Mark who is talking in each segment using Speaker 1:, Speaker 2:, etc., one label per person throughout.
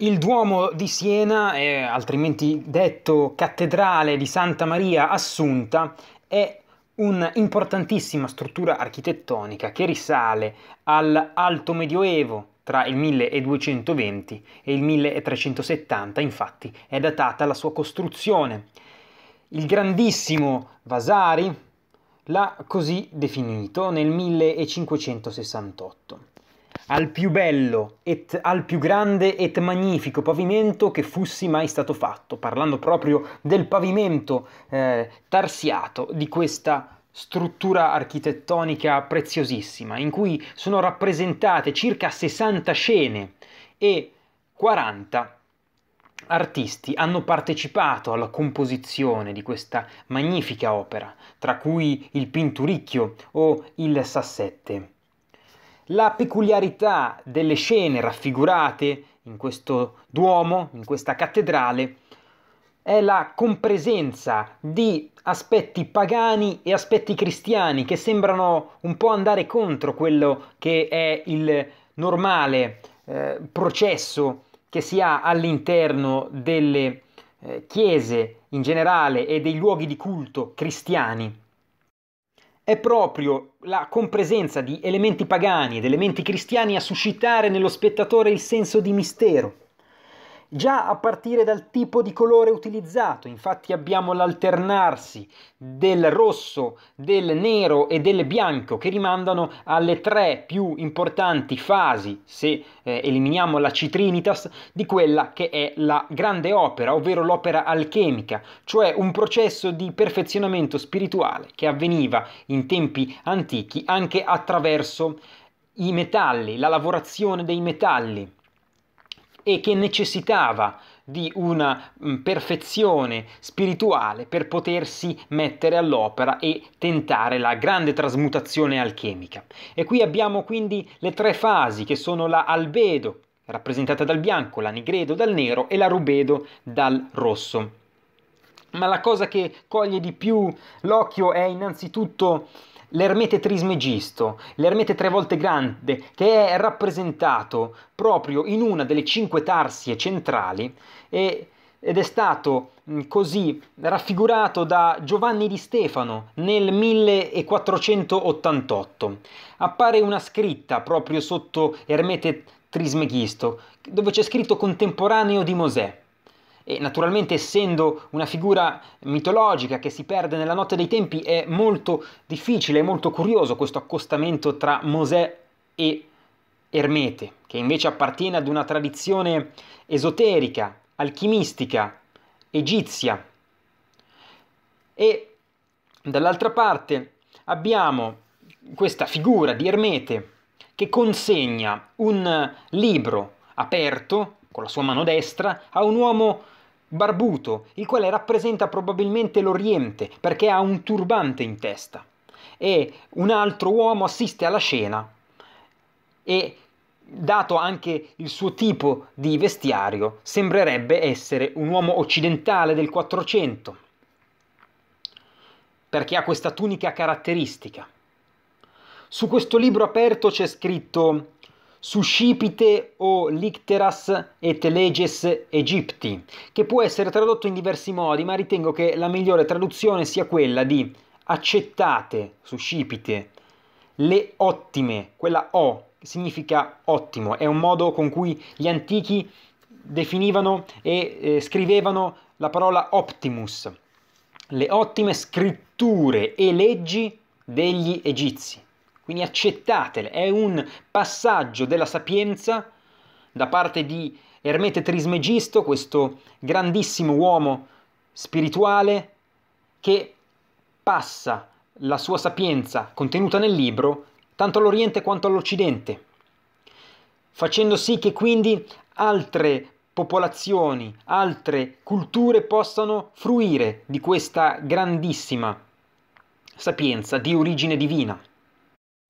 Speaker 1: Il Duomo di Siena, altrimenti detto cattedrale di Santa Maria Assunta, è un'importantissima struttura architettonica che risale all'Alto Medioevo, tra il 1220 e il 1370, infatti, è datata la sua costruzione. Il grandissimo Vasari l'ha così definito nel 1568 al più bello et al più grande et magnifico pavimento che fussi mai stato fatto, parlando proprio del pavimento eh, tarsiato di questa struttura architettonica preziosissima, in cui sono rappresentate circa 60 scene e 40 artisti hanno partecipato alla composizione di questa magnifica opera, tra cui il Pinturicchio o il Sassette. La peculiarità delle scene raffigurate in questo duomo, in questa cattedrale, è la compresenza di aspetti pagani e aspetti cristiani che sembrano un po' andare contro quello che è il normale eh, processo che si ha all'interno delle eh, chiese in generale e dei luoghi di culto cristiani è proprio la compresenza di elementi pagani ed elementi cristiani a suscitare nello spettatore il senso di mistero già a partire dal tipo di colore utilizzato, infatti abbiamo l'alternarsi del rosso, del nero e del bianco che rimandano alle tre più importanti fasi, se eh, eliminiamo la citrinitas, di quella che è la grande opera, ovvero l'opera alchemica, cioè un processo di perfezionamento spirituale che avveniva in tempi antichi anche attraverso i metalli, la lavorazione dei metalli e che necessitava di una mm, perfezione spirituale per potersi mettere all'opera e tentare la grande trasmutazione alchemica. E qui abbiamo quindi le tre fasi che sono la albedo, rappresentata dal bianco, la nigredo dal nero e la rubedo dal rosso. Ma la cosa che coglie di più l'occhio è innanzitutto l'ermete trismegisto, l'ermete tre volte grande, che è rappresentato proprio in una delle cinque tarsie centrali e, ed è stato così raffigurato da Giovanni di Stefano nel 1488. Appare una scritta proprio sotto Ermete Trismegisto, dove c'è scritto contemporaneo di Mosè e naturalmente essendo una figura mitologica che si perde nella notte dei tempi è molto difficile, è molto curioso questo accostamento tra Mosè e Ermete, che invece appartiene ad una tradizione esoterica, alchimistica, egizia. E dall'altra parte abbiamo questa figura di Ermete che consegna un libro aperto con la sua mano destra a un uomo barbuto, il quale rappresenta probabilmente l'Oriente perché ha un turbante in testa. E un altro uomo assiste alla scena e, dato anche il suo tipo di vestiario, sembrerebbe essere un uomo occidentale del 400 perché ha questa tunica caratteristica. Su questo libro aperto c'è scritto Suscipite o Licteras et Leges Egypti, che può essere tradotto in diversi modi, ma ritengo che la migliore traduzione sia quella di accettate, suscipite, le ottime, quella O significa ottimo, è un modo con cui gli antichi definivano e eh, scrivevano la parola optimus, le ottime scritture e leggi degli egizi. Quindi accettatele, è un passaggio della sapienza da parte di Ermete Trismegisto, questo grandissimo uomo spirituale che passa la sua sapienza contenuta nel libro tanto all'Oriente quanto all'Occidente, facendo sì che quindi altre popolazioni, altre culture possano fruire di questa grandissima sapienza di origine divina.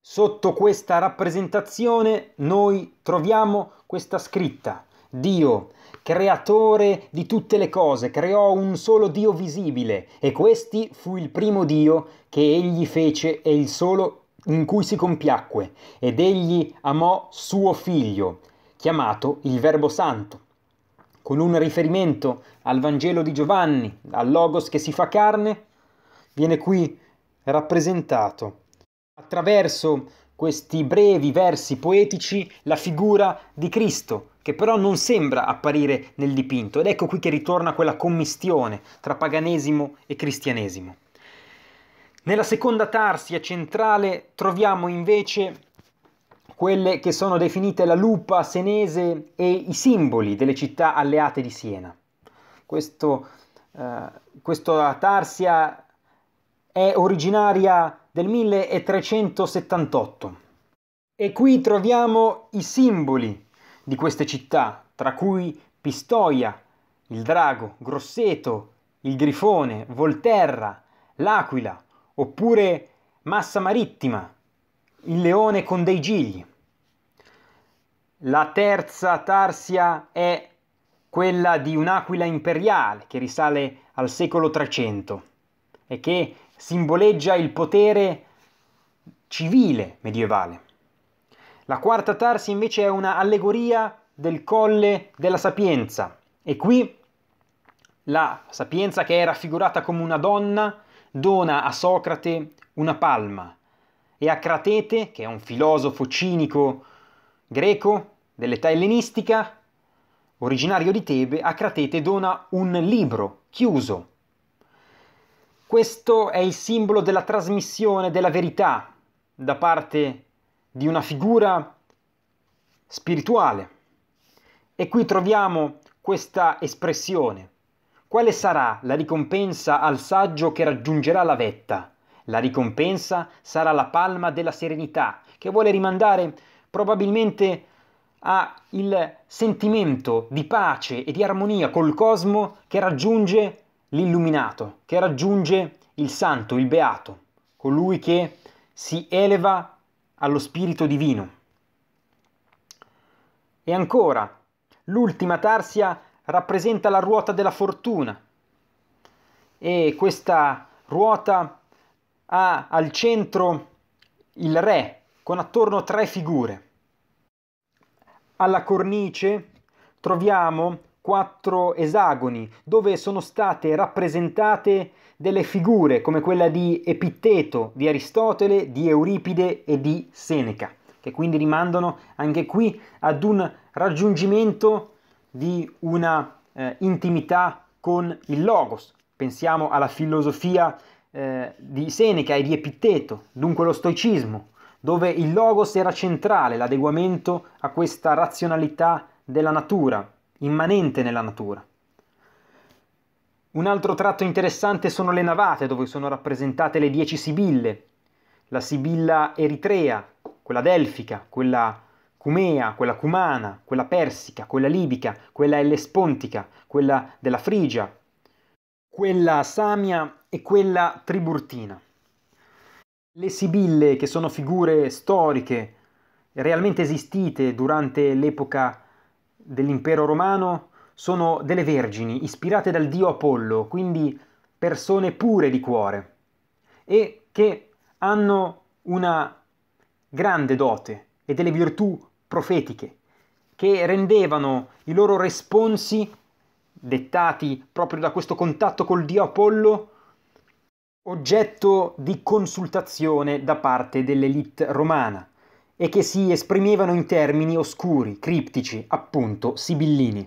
Speaker 1: Sotto questa rappresentazione noi troviamo questa scritta. Dio, creatore di tutte le cose, creò un solo Dio visibile e questi fu il primo Dio che egli fece e il solo in cui si compiacque ed egli amò suo figlio, chiamato il Verbo Santo. Con un riferimento al Vangelo di Giovanni, al Logos che si fa carne, viene qui rappresentato attraverso questi brevi versi poetici la figura di Cristo, che però non sembra apparire nel dipinto. Ed ecco qui che ritorna quella commistione tra paganesimo e cristianesimo. Nella seconda tarsia centrale troviamo invece quelle che sono definite la lupa senese e i simboli delle città alleate di Siena. Questo, eh, questa tarsia è originaria del 1378. E qui troviamo i simboli di queste città, tra cui Pistoia, il drago, Grosseto, il grifone, Volterra, l'aquila, oppure Massa Marittima, il leone con dei gigli. La terza tarsia è quella di un'aquila imperiale che risale al secolo 300 e che simboleggia il potere civile medievale. La quarta tarsi invece è una allegoria del colle della sapienza e qui la sapienza che è raffigurata come una donna dona a Socrate una palma e a Cratete, che è un filosofo cinico greco dell'età ellenistica, originario di Tebe, a Cratete dona un libro chiuso questo è il simbolo della trasmissione della verità da parte di una figura spirituale. E qui troviamo questa espressione. Quale sarà la ricompensa al saggio che raggiungerà la vetta? La ricompensa sarà la palma della serenità, che vuole rimandare probabilmente al sentimento di pace e di armonia col cosmo che raggiunge la l'illuminato, che raggiunge il santo, il beato, colui che si eleva allo spirito divino. E ancora, l'ultima tarsia rappresenta la ruota della fortuna e questa ruota ha al centro il re con attorno tre figure. Alla cornice troviamo quattro esagoni dove sono state rappresentate delle figure come quella di Epitteto, di Aristotele, di Euripide e di Seneca, che quindi rimandano anche qui ad un raggiungimento di una eh, intimità con il logos. Pensiamo alla filosofia eh, di Seneca e di Epitteto, dunque lo stoicismo, dove il logos era centrale, l'adeguamento a questa razionalità della natura, immanente nella natura. Un altro tratto interessante sono le navate, dove sono rappresentate le dieci sibille, la sibilla eritrea, quella delfica, quella cumea, quella cumana, quella persica, quella libica, quella ellespontica, quella della Frigia, quella samia e quella triburtina. Le sibille, che sono figure storiche realmente esistite durante l'epoca dell'impero romano sono delle vergini ispirate dal dio Apollo, quindi persone pure di cuore e che hanno una grande dote e delle virtù profetiche che rendevano i loro responsi, dettati proprio da questo contatto col dio Apollo, oggetto di consultazione da parte dell'elite romana e che si esprimevano in termini oscuri, criptici, appunto, sibillini.